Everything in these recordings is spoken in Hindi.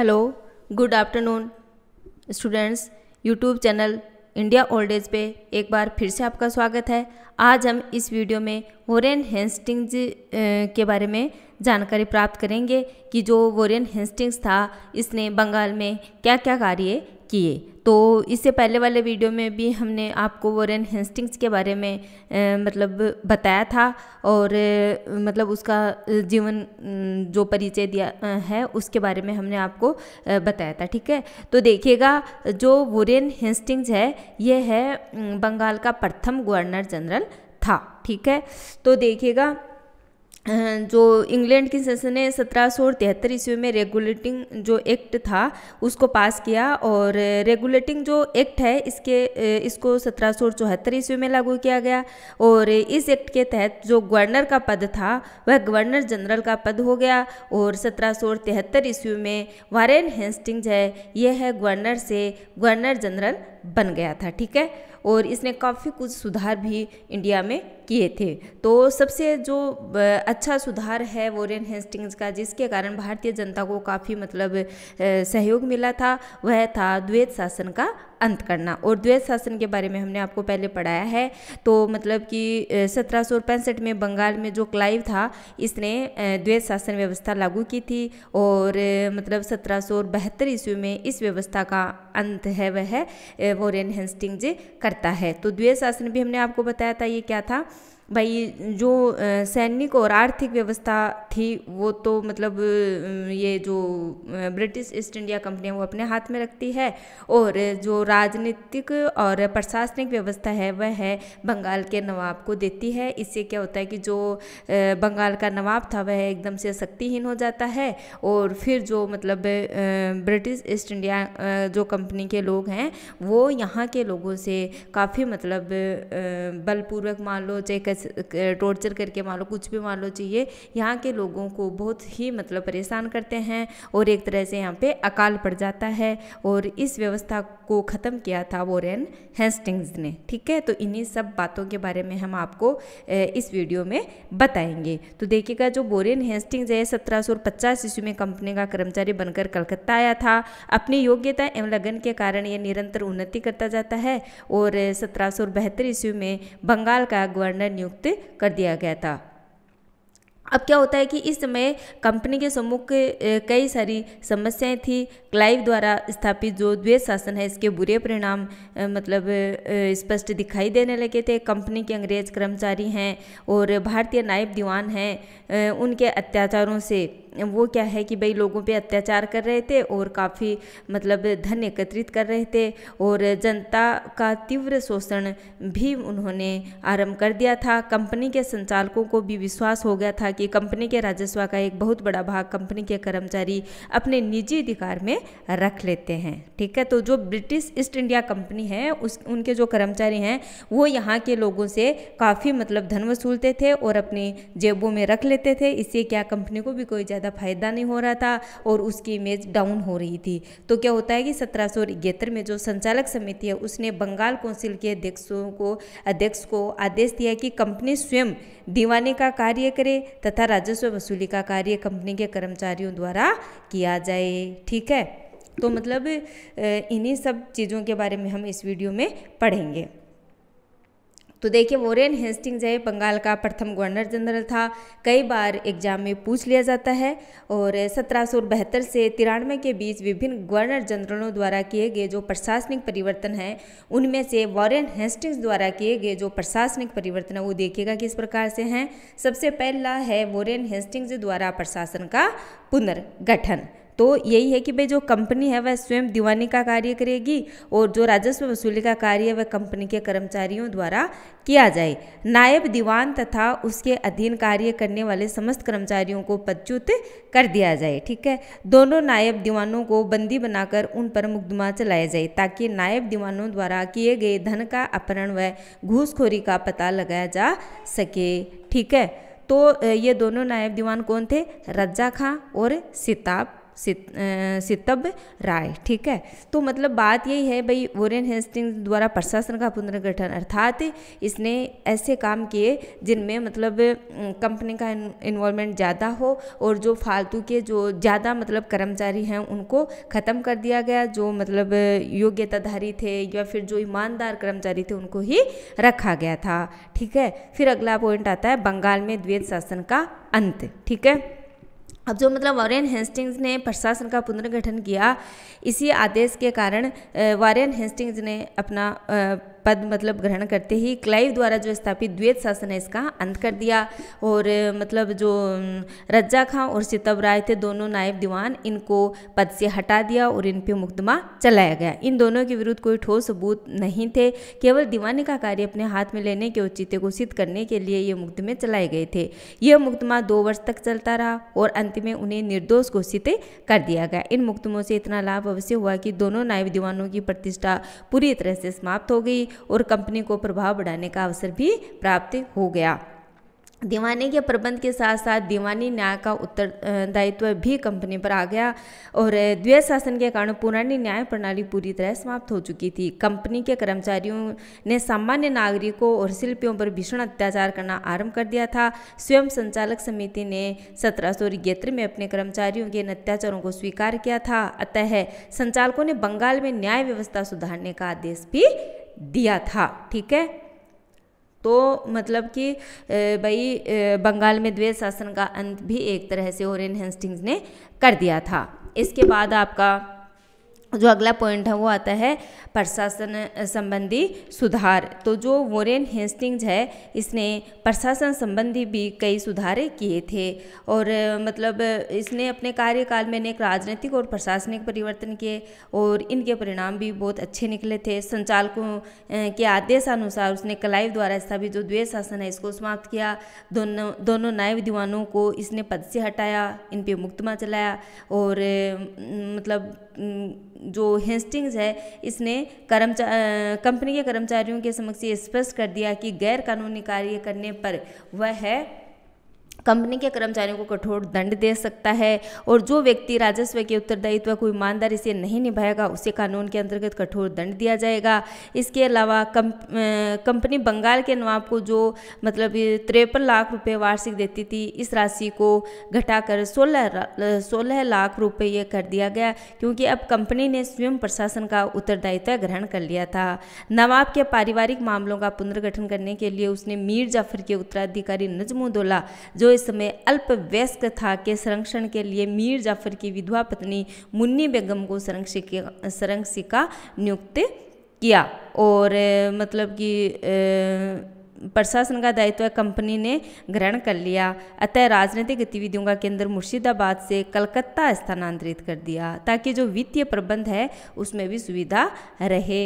hello good afternoon students YouTube channel India old age पे एक बार फिर से आपका स्वागत है आज हम इस वीडियो में वोरेन हेंस्टिंग्स के बारे में जानकारी प्राप्त करेंगे कि जो वोरेन हेस्टिंग्स था इसने बंगाल में क्या क्या कार्य किए तो इससे पहले वाले वीडियो में भी हमने आपको वॉरेन हेस्टिंग्स के बारे में ए, मतलब बताया था और ए, मतलब उसका जीवन जो परिचय दिया है उसके बारे में हमने आपको बताया था ठीक है तो देखिएगा जो वॉरेन हेस्टिंग्स है यह है बंगाल का प्रथम गवर्नर जनरल था ठीक है तो देखिएगा जो इंग्लैंड की संसद ने सत्रह सौ तिहत्तर ईस्वी में रेगुलेटिंग जो एक्ट था उसको पास किया और रेगुलेटिंग जो एक्ट है इसके इसको सत्रह सौ चौहत्तर ईस्वी में लागू किया गया और इस एक्ट के तहत जो गवर्नर का पद था वह गवर्नर जनरल का पद हो गया और सत्रह सौ तिहत्तर ईस्वी में वारेन हेस्टिंग्स है यह है गवर्नर से गवर्नर जनरल बन गया था ठीक है और इसने काफ़ी कुछ सुधार भी इंडिया में किए थे तो सबसे जो अच्छा सुधार है वॉरेन हेस्टिंग्स का जिसके कारण भारतीय जनता को काफ़ी मतलब सहयोग मिला था वह था द्वैत शासन का अंत करना और द्वैत शासन के बारे में हमने आपको पहले पढ़ाया है तो मतलब कि सत्रह में बंगाल में जो क्लाइव था इसने द्वैत शासन व्यवस्था लागू की थी और मतलब सत्रह ईस्वी में इस व्यवस्था का अंत है वह वॉरेन हेस्टिंग्स करता है तो द्वैत शासन भी हमने आपको बताया था ये क्या था भाई जो सैनिक और आर्थिक व्यवस्था थी वो तो मतलब ये जो ब्रिटिश ईस्ट इंडिया कंपनी है वो अपने हाथ में रखती है और जो राजनीतिक और प्रशासनिक व्यवस्था है वह है बंगाल के नवाब को देती है इससे क्या होता है कि जो बंगाल का नवाब था वह एकदम से शक्तिहीन हो जाता है और फिर जो मतलब ब्रिटिश ईस्ट इंडिया जो कंपनी के लोग हैं वो यहाँ के लोगों से काफ़ी मतलब बलपूर्वक मान लो चाहे टॉर्चर करके मान लो कुछ भी मान लो चाहिए यहाँ के लोगों को बहुत ही मतलब परेशान करते हैं और एक तरह से यहाँ पे अकाल पड़ जाता है और इस व्यवस्था को ख़त्म किया था रेन हेस्टिंग्स ने ठीक है तो इन्हीं सब बातों के बारे में हम आपको इस वीडियो में बताएंगे तो देखिएगा जो बोरेन हेस्टिंग्स है सत्रह सौ पचास ईस्वी में कंपनी का कर्मचारी बनकर कलकत्ता आया था अपनी योग्यता एवं लगन के कारण यह निरंतर उन्नति करता जाता है और सत्रह सौ ईस्वी में बंगाल का गवर्नर नियुक्त नियुक्त कर दिया गया था अब क्या होता है कि इस समय कंपनी के सम्मुख कई सारी समस्याएं थी क्लाइव द्वारा स्थापित जो द्वेष शासन है इसके बुरे परिणाम मतलब स्पष्ट दिखाई देने लगे थे कंपनी के अंग्रेज कर्मचारी हैं और भारतीय नायब दीवान हैं उनके अत्याचारों से वो क्या है कि भाई लोगों पे अत्याचार कर रहे थे और काफ़ी मतलब धन एकत्रित कर रहे थे और जनता का तीव्र शोषण भी उन्होंने आरंभ कर दिया था कंपनी के संचालकों को भी विश्वास हो गया था कि कंपनी के राजस्व का एक बहुत बड़ा भाग कंपनी के कर्मचारी अपने निजी अधिकार में रख लेते हैं ठीक है तो जो ब्रिटिश ईस्ट इंडिया कंपनी है उस उनके जो कर्मचारी हैं वो यहाँ के लोगों से काफ़ी मतलब धन वसूलते थे और अपनी जेबों में रख लेते थे इससे क्या कंपनी को भी कोई ज़्यादा फायदा नहीं हो रहा था और उसकी इमेज डाउन हो रही थी तो क्या होता है कि सत्रह में जो संचालक समिति है उसने बंगाल कौंसिल के अध्यक्षों को अध्यक्ष को आदेश दिया कि कंपनी स्वयं दीवाने का कार्य करे तथा राजस्व वसूली का कार्य कंपनी के कर्मचारियों द्वारा किया जाए ठीक है तो मतलब इन्हीं सब चीज़ों के बारे में हम इस वीडियो में पढ़ेंगे तो देखिए वोरेन जो है बंगाल का प्रथम गवर्नर जनरल था कई बार एग्जाम में पूछ लिया जाता है और सत्रह से तिरानवे के बीच विभिन्न गवर्नर जनरलों द्वारा किए गए जो प्रशासनिक परिवर्तन हैं उनमें से वॉरेन हेस्टिंग्स द्वारा किए गए जो प्रशासनिक परिवर्तन है वो देखिएगा किस प्रकार से हैं सबसे पहला है वॉरेन हेस्टिंग्स द्वारा प्रशासन का पुनर्गठन तो यही है कि भाई जो कंपनी है वह स्वयं दीवानी का कार्य करेगी और जो राजस्व वसूली का कार्य है वह कंपनी के कर्मचारियों द्वारा किया जाए नायब दीवान तथा उसके अधीन कार्य करने वाले समस्त कर्मचारियों को पदच्युत कर दिया जाए ठीक है दोनों नायब दीवानों को बंदी बनाकर उन पर मुकदमा चलाया जाए ताकि नायब दीवानों द्वारा किए गए धन का अपहरण व घूसखोरी का पता लगाया जा सके ठीक है तो ये दोनों नायब दीवान कौन थे रज्जा खां और सिताब सितब राय ठीक है तो मतलब बात यही है भाई वोरेन हेस्टिंग्स द्वारा प्रशासन का पुनर्गठन अर्थात इसने ऐसे काम किए जिनमें मतलब कंपनी का इन्वॉल्वमेंट ज़्यादा हो और जो फालतू के जो ज़्यादा मतलब कर्मचारी हैं उनको ख़त्म कर दिया गया जो मतलब योग्यताधारी थे या फिर जो ईमानदार कर्मचारी थे उनको ही रखा गया था ठीक है फिर अगला पॉइंट आता है बंगाल में द्वैत शासन का अंत ठीक है अब जो मतलब वॉरेन हेस्टिंग्स ने प्रशासन का पुनर्गठन किया इसी आदेश के कारण वॉरेन हेस्टिंग्स ने अपना पद मतलब ग्रहण करते ही क्लाइव द्वारा जो स्थापित द्वैत शासन है इसका अंत कर दिया और मतलब जो रज्जा खां और सितब राय थे दोनों नायब दीवान इनको पद से हटा दिया और इन पर मुकदमा चलाया गया इन दोनों के विरुद्ध कोई ठोस सबूत नहीं थे केवल दीवानी का कार्य अपने हाथ में लेने के औचित्य को सिद्ध करने के लिए ये मुकदमे चलाए गए थे यह मुकदमा दो वर्ष तक चलता रहा और अंत में उन्हें निर्दोष घोषित कर दिया गया इन मुकदमों से इतना लाभ अवश्य हुआ कि दोनों नायब दीवानों की प्रतिष्ठा पूरी तरह से समाप्त हो गई और कंपनी को प्रभाव बढ़ाने का अवसर भी प्राप्त हो गया दीवाने के प्रबंध के साथ साथ दीवानी न्याय का उत्तरदायित्व भी कंपनी पर आ गया और द्वे शासन के कारण पुरानी न्याय प्रणाली पूरी तरह समाप्त हो चुकी थी कंपनी के कर्मचारियों ने सामान्य नागरिकों और शिल्पियों पर भीषण अत्याचार करना आरंभ कर दिया था स्वयं संचालक समिति ने सत्रह सौ में अपने कर्मचारियों के इन अत्याचारों को स्वीकार किया था अतः संचालकों ने बंगाल में न्याय व्यवस्था सुधारने का आदेश भी दिया था ठीक है तो मतलब कि भाई बंगाल में द्वे शासन का अंत भी एक तरह से ओरेन हेस्टिंग्स ने कर दिया था इसके बाद आपका जो अगला पॉइंट है वो आता है प्रशासन संबंधी सुधार तो जो वोरेन हेस्टिंग्स है इसने प्रशासन संबंधी भी कई सुधार किए थे और मतलब इसने अपने कार्यकाल में अनेक राजनीतिक और प्रशासनिक परिवर्तन किए और इनके परिणाम भी बहुत अच्छे निकले थे संचालकों के आदेशानुसार उसने कलाइव द्वारा स्थापित जो द्वेष शासन है इसको समाप्त किया दोनों दोनों नायब दीवानों को इसने पद से हटाया इन पर मुकदमा चलाया और मतलब जो हेस्टिंग्स है इसने कर्मचा कंपनी के कर्मचारियों के समक्ष स्पष्ट कर दिया कि गैर कानूनी कार्य करने पर वह है कंपनी के कर्मचारियों को कठोर दंड दे सकता है और जो व्यक्ति राजस्व के उत्तरदायित्व को ईमानदारी से नहीं निभाएगा उसे कानून के अंतर्गत कठोर दंड दिया जाएगा इसके अलावा कंपनी बंगाल के नवाब को जो मतलब तिरपन लाख रुपए वार्षिक देती थी इस राशि को घटाकर सोलह सोलह लाख रुपये ये कर दिया गया क्योंकि अब कंपनी ने स्वयं प्रशासन का उत्तरदायित्व ग्रहण कर लिया था नवाब के पारिवारिक मामलों का पुनर्गठन करने के लिए उसने मीर जाफर के उत्तराधिकारी नजमुदोला जो इस समय अल्पवयस्क था के संरक्षण के लिए मीर जाफर की विधवा पत्नी मुन्नी बेगम को संरक्षिका नियुक्त किया और मतलब कि प्रशासन का दायित्व कंपनी ने ग्रहण कर लिया अतः राजनीतिक गतिविधियों का केंद्र मुर्शिदाबाद से कलकत्ता स्थानांतरित कर दिया ताकि जो वित्तीय प्रबंध है उसमें भी सुविधा रहे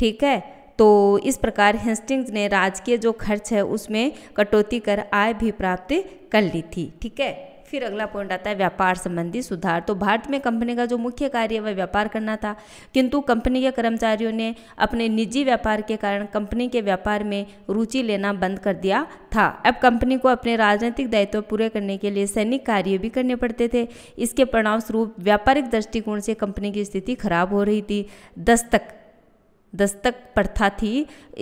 ठीक है तो इस प्रकार हेस्टिंग्स ने राजकीय जो खर्च है उसमें कटौती कर आय भी प्राप्त कर ली थी ठीक है फिर अगला पॉइंट आता है व्यापार संबंधी सुधार तो भारत में कंपनी का जो मुख्य कार्य वह व्यापार करना था किंतु कंपनी के कर्मचारियों ने अपने निजी व्यापार के कारण कंपनी के व्यापार में रुचि लेना बंद कर दिया था अब कंपनी को अपने राजनीतिक दायित्व पूरे करने के लिए सैनिक कार्य भी करने पड़ते थे इसके परिणामस्वरूप व्यापारिक दृष्टिकोण से कंपनी की स्थिति खराब हो रही थी दस्तक दस्तक प्रथा थी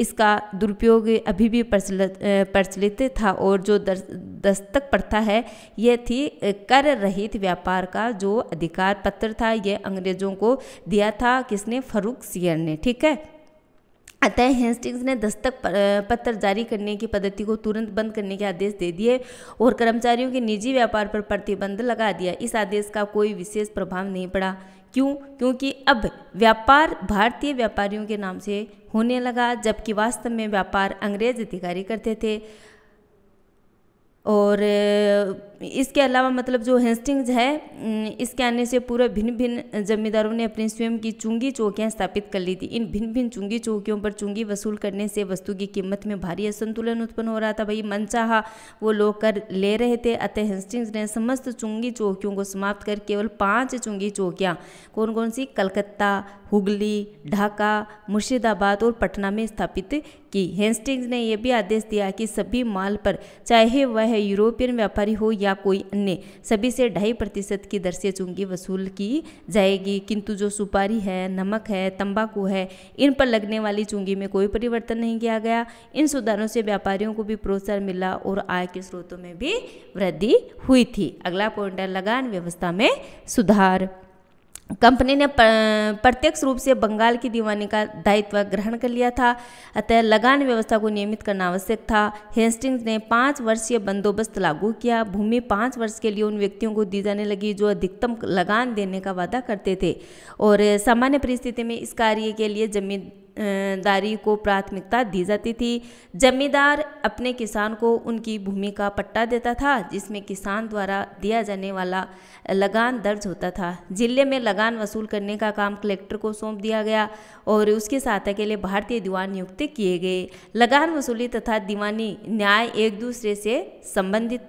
इसका दुरुपयोग अभी भी प्रचलित प्रचलित था और जो दस्तक प्रथा है यह थी कर रहित व्यापार का जो अधिकार पत्र था यह अंग्रेज़ों को दिया था किसने फरूख सियर ने ठीक है अतः हेस्टिंग्स ने दस्तक पत्र जारी करने की पद्धति को तुरंत बंद करने के आदेश दे दिए और कर्मचारियों के निजी व्यापार पर प्रतिबंध लगा दिया इस आदेश का कोई विशेष प्रभाव नहीं पड़ा क्यों क्योंकि अब व्यापार भारतीय व्यापारियों के नाम से होने लगा जबकि वास्तव में व्यापार अंग्रेज अधिकारी करते थे और इसके अलावा मतलब जो हेस्टिंग्स है इसके आने से पूरा भिन्न भिन्न जमींदारों ने अपने स्वयं की चुंगी चौकियाँ स्थापित कर ली थी इन भिन्न भिन्न चुंगी चौकियों पर चुंगी वसूल करने से वस्तु की कीमत में भारी असंतुलन उत्पन्न हो रहा था भाई मनचाहा वो लोग कर ले रहे थे अतः हेस्टिंग्स ने समस्त चुंगी चौकियों को समाप्त कर केवल पाँच चुंगी चौकियाँ कौन कौन सी कलकत्ता हुगली ढाका मुर्शिदाबाद और पटना में स्थापित की हेस्टिंग्स ने यह भी आदेश दिया कि सभी माल पर चाहे वह चाहे यूरोपियन व्यापारी हो या कोई अन्य सभी से ढाई प्रतिशत की दर से चुंगी वसूल की जाएगी किंतु जो सुपारी है नमक है तंबाकू है इन पर लगने वाली चुंगी में कोई परिवर्तन नहीं किया गया इन सुधारों से व्यापारियों को भी प्रोत्साहन मिला और आय के स्रोतों में भी वृद्धि हुई थी अगला पॉइंट है लगान व्यवस्था में सुधार कंपनी ने प्रत्यक्ष रूप से बंगाल की दीवानी का दायित्व ग्रहण कर लिया था अतः लगान व्यवस्था को नियमित करना आवश्यक था हेस्टिंग्स ने पाँच वर्षीय बंदोबस्त लागू किया भूमि पाँच वर्ष के लिए उन व्यक्तियों को दी जाने लगी जो अधिकतम लगान देने का वादा करते थे और सामान्य परिस्थिति में इस कार्य के लिए जमीन दारी को प्राथमिकता दी जाती थी जमींदार अपने किसान को उनकी भूमि का पट्टा देता था जिसमें किसान द्वारा दिया जाने वाला लगान दर्ज होता था जिले में लगान वसूल करने का काम कलेक्टर को सौंप दिया गया और उसके सहायता के लिए भारतीय दीवान नियुक्त किए गए लगान वसूली तथा दीवानी न्याय एक दूसरे से संबंधित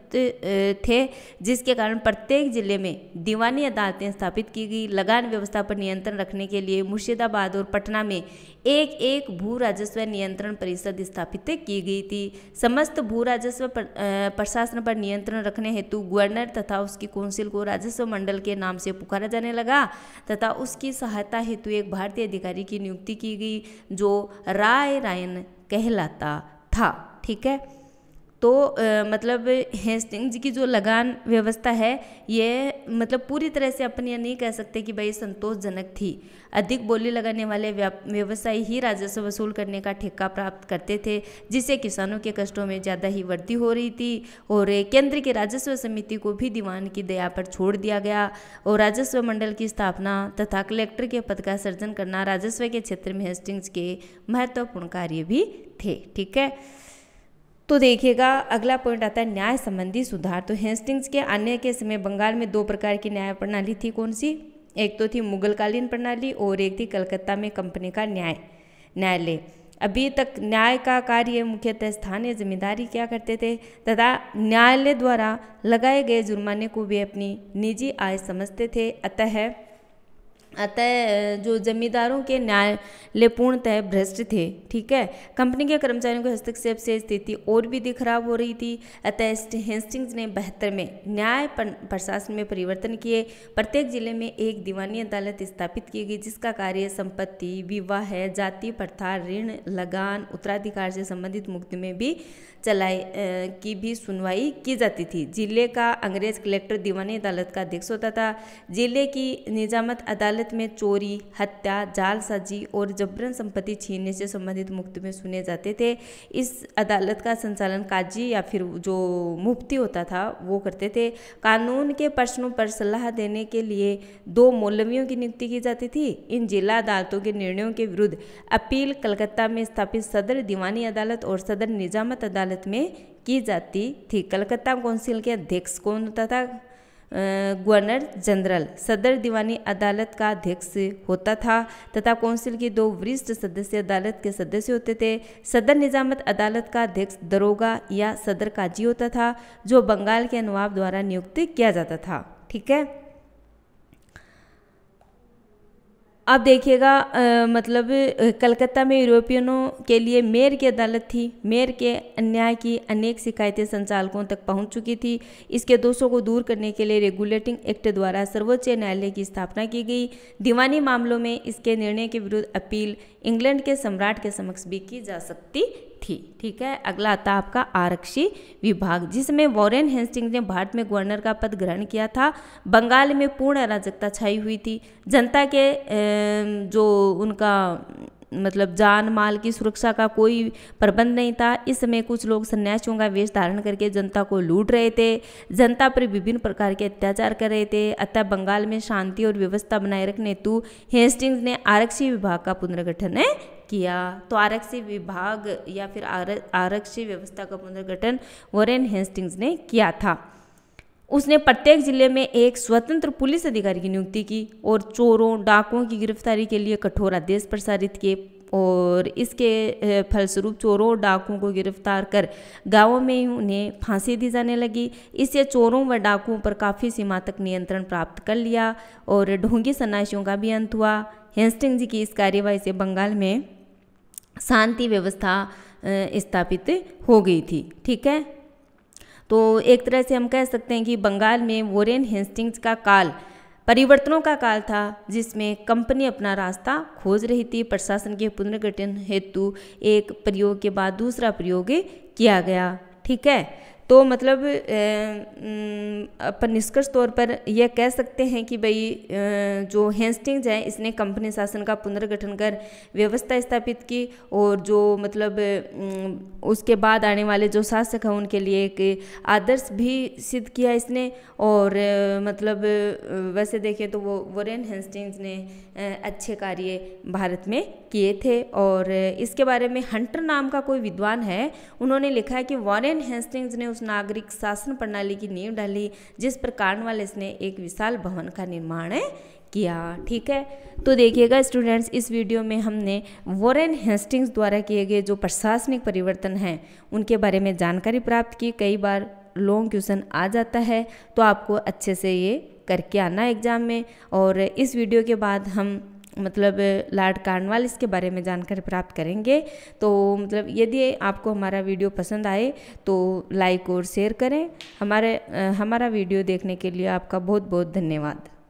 थे जिसके कारण प्रत्येक जिले में दीवानी अदालतें स्थापित की गई लगान व्यवस्था पर नियंत्रण रखने के लिए मुर्शिदाबाद और पटना में एक एक भू राजस्व नियंत्रण परिषद स्थापित की गई थी समस्त भू राजस्व प्रशासन पर नियंत्रण रखने हेतु गवर्नर तथा उसकी काउंसिल को राजस्व मंडल के नाम से पुकारा जाने लगा तथा उसकी सहायता हेतु एक भारतीय अधिकारी की नियुक्ति की गई जो राय रायन कहलाता था ठीक है तो आ, मतलब हेस्टिंग्स की जो लगान व्यवस्था है ये मतलब पूरी तरह से अपन ये नहीं कह सकते कि भाई संतोषजनक थी अधिक बोली लगाने वाले व्यवसायी ही राजस्व वसूल करने का ठेका प्राप्त करते थे जिससे किसानों के कष्टों में ज़्यादा ही वृद्धि हो रही थी और केंद्र के राजस्व समिति को भी दीवान की दया पर छोड़ दिया गया और राजस्व मंडल की स्थापना तथा कलेक्टर के पद का सृजन करना राजस्व के क्षेत्र में हेस्टिंग्स के महत्वपूर्ण कार्य भी थे ठीक है तो देखिएगा अगला पॉइंट आता है न्याय संबंधी सुधार तो हेस्टिंग्स के आने के समय बंगाल में दो प्रकार की न्याय प्रणाली थी कौन सी एक तो थी मुगलकालीन प्रणाली और एक थी कलकत्ता में कंपनी का न्याय न्यायालय अभी तक न्याय का कार्य मुख्यतः स्थानीय जिम्मेदारी क्या करते थे तथा न्यायालय द्वारा लगाए गए जुर्माने को वे अपनी निजी आय समझते थे अतः अतः जो जमींदारों के न्यायालय पूर्णतः भ्रष्ट थे ठीक है कंपनी के कर्मचारियों के हस्तक्षेप से स्थिति और भी अधिक खराब हो रही थी अतः हेस्टिंग्स ने बहत्तर में न्याय प्रशासन में परिवर्तन किए प्रत्येक जिले में एक दीवानी अदालत स्थापित की गई जिसका कार्य संपत्ति विवाह जाति प्रथा ऋण लगान उत्तराधिकार से संबंधित मुक्ति में भी चलाए की भी सुनवाई की जाती थी जिले का अंग्रेज कलेक्टर दीवानी अदालत का अध्यक्ष होता था जिले की निजामत अदालत में चोरी हत्या जालसाजी और जबरन संपत्ति छीनने से संबंधित मुकदमे सुने जाते थे इस अदालत का संचालन काजी या फिर जो मुफ्ती होता था वो करते थे कानून के प्रश्नों पर सलाह देने के लिए दो मौलवियों की नियुक्ति की जाती थी इन जिला अदालतों के निर्णयों के विरुद्ध अपील कलकत्ता में स्थापित सदर दीवानी अदालत और सदर निजामत अदालत अदालत में की जाती थी कलकत्ता काउंसिल के अध्यक्ष कौन होता था गवर्नर जनरल सदर दीवानी अदालत का अध्यक्ष होता था तथा काउंसिल के दो वरिष्ठ सदस्य अदालत के सदस्य होते थे सदर निजामत अदालत का अध्यक्ष दरोगा या सदर काजी होता था जो बंगाल के नवाब द्वारा नियुक्त किया जाता था ठीक है अब देखिएगा मतलब कलकत्ता में यूरोपियनों के लिए मेयर की अदालत थी मेयर के अन्याय की अनेक शिकायतें संचालकों तक पहुंच चुकी थी इसके दोषों को दूर करने के लिए रेगुलेटिंग एक्ट द्वारा सर्वोच्च न्यायालय की स्थापना की गई दीवानी मामलों में इसके निर्णय के विरुद्ध अपील इंग्लैंड के सम्राट के समक्ष भी की जा सकती थी ठीक है अगला आता आपका आरक्षी विभाग जिसमें वॉरेन हेस्टिंग ने भारत में गवर्नर का पद ग्रहण किया था बंगाल में पूर्ण अराजकता छाई हुई थी जनता के जो उनका मतलब जान माल की सुरक्षा का कोई प्रबंध नहीं था इस समय कुछ लोग सन्यासियों का वेश धारण करके जनता को लूट रहे थे जनता पर विभिन्न प्रकार के अत्याचार कर रहे थे अतः बंगाल में शांति और व्यवस्था बनाए रखने हेतु हेस्टिंग्स ने आरक्षी विभाग का पुनर्गठन किया तो आरक्षी विभाग या फिर आरक्षी व्यवस्था का पुनर्गठन वॉरेन हेस्टिंग्स ने किया था उसने प्रत्येक जिले में एक स्वतंत्र पुलिस अधिकारी की नियुक्ति की और चोरों डाकुओं की गिरफ्तारी के लिए कठोर आदेश प्रसारित किए और इसके फलस्वरूप चोरों डाकुओं को गिरफ्तार कर गांवों में ही उन्हें फांसी दी जाने लगी इससे चोरों व डाकुओं पर काफ़ी सीमा तक नियंत्रण प्राप्त कर लिया और ढोंगी सन्यासियों का भी अंत हुआ हेस्टिंग जी की इस कार्यवाही से बंगाल में शांति व्यवस्था स्थापित हो गई थी ठीक है तो एक तरह से हम कह सकते हैं कि बंगाल में वोरेन हेस्टिंग्स का काल परिवर्तनों का काल था जिसमें कंपनी अपना रास्ता खोज रही थी प्रशासन के पुनर्गठन हेतु एक प्रयोग के बाद दूसरा प्रयोग किया गया ठीक है तो मतलब अपन निष्कर्ष तौर पर यह कह सकते हैं कि भाई जो हेंस्टिंग्स हैं इसने कंपनी शासन का पुनर्गठन कर व्यवस्था स्थापित की और जो मतलब उसके बाद आने वाले जो शासक हैं उनके लिए एक आदर्श भी सिद्ध किया इसने और मतलब वैसे देखें तो वो वोरेन हेंस्टिंग्स ने अच्छे कार्य भारत में किए थे और इसके बारे में हंटर नाम का कोई विद्वान है उन्होंने लिखा है कि वॉरेन हेस्टिंग्स ने उस नागरिक शासन प्रणाली की नींव डाली जिस पर कार्नवालिस ने एक विशाल भवन का निर्माण किया ठीक है तो देखिएगा स्टूडेंट्स इस वीडियो में हमने वॉरेन हेस्टिंग्स द्वारा किए गए जो प्रशासनिक परिवर्तन हैं उनके बारे में जानकारी प्राप्त की कई बार लॉन्ग क्वेश्चन आ जाता है तो आपको अच्छे से ये करके आना एग्ज़ाम में और इस वीडियो के बाद हम मतलब लॉर्ड कार्नवाल इसके बारे में जानकारी प्राप्त करेंगे तो मतलब यदि आपको हमारा वीडियो पसंद आए तो लाइक और शेयर करें हमारे हमारा वीडियो देखने के लिए आपका बहुत बहुत धन्यवाद